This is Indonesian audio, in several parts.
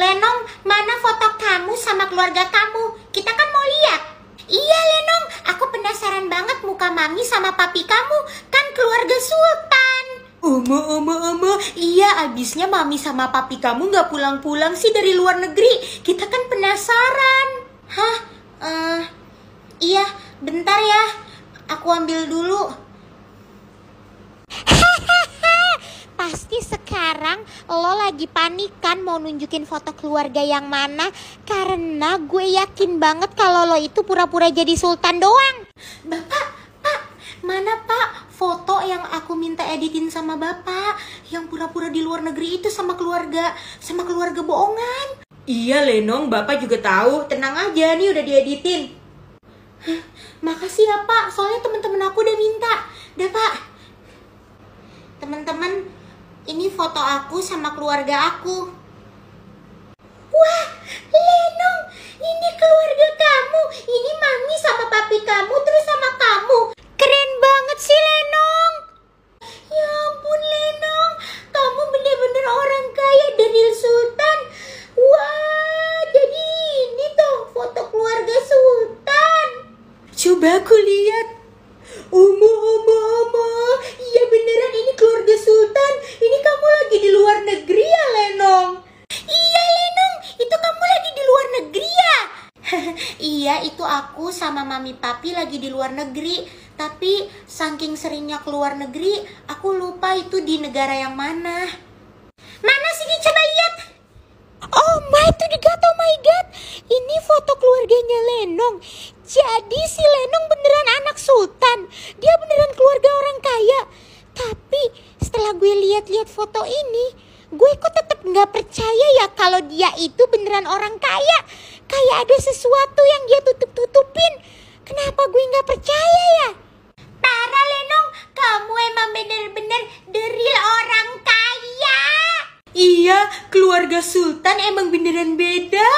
Lenong, mana foto kamu sama keluarga kamu? Kita kan mau lihat. Iya, Lenong, aku penasaran banget muka mami sama papi kamu. Kan keluarga Sultan. Oma, oma, oma, iya abisnya mami sama papi kamu gak pulang-pulang sih dari luar negeri. Kita kan penasaran. Hah? Uh, iya, bentar ya. Aku ambil dulu. pasti sekarang lo lagi panik kan mau nunjukin foto keluarga yang mana karena gue yakin banget kalau lo itu pura-pura jadi sultan doang. Bapak, Pak, mana Pak foto yang aku minta editin sama Bapak yang pura-pura di luar negeri itu sama keluarga, sama keluarga bohongan? Iya Lenong, Bapak juga tahu. Tenang aja, nih udah dieditin. makasih ya Pak, soalnya teman-teman aku udah minta. Dah Pak. Teman-teman, ini foto aku sama keluarga aku. Wah, Lenong, ini keluarga kamu. Ini mami sama papi kamu, terus sama kamu. Keren banget sih, Lenong. Ya ampun, Lenong. Kamu benar-benar orang kaya Daniel Sultan. Wah, jadi ini dong foto keluarga Sultan. Coba aku lihat. Omo, omo, omo. Iya beneran ini keluarga ya itu aku sama mami papi lagi di luar negeri tapi saking seringnya keluar negeri aku lupa itu di negara yang mana mana sini coba lihat oh my itu the god oh my god ini foto keluarganya Lenong jadi si Lenong beneran anak sultan dia beneran keluarga orang kaya tapi setelah gue lihat-lihat foto ini gue kok tetap nggak percaya ya kalau dia itu beneran orang kaya kayak ada sesuatu yang dia tutup-tutupin. Kenapa gue nggak percaya ya? Parah Lenong, kamu emang bener-bener deril orang kaya. Iya, keluarga Sultan emang beneran beda.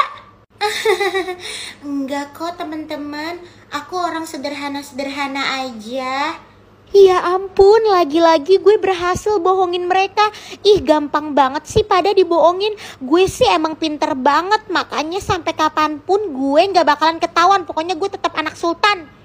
Enggak kok teman-teman, aku orang sederhana-sederhana aja. Ya ampun, lagi-lagi gue berhasil bohongin mereka. Ih, gampang banget sih pada dibohongin. Gue sih emang pinter banget, makanya sampai kapanpun gue nggak bakalan ketahuan. Pokoknya gue tetap anak sultan.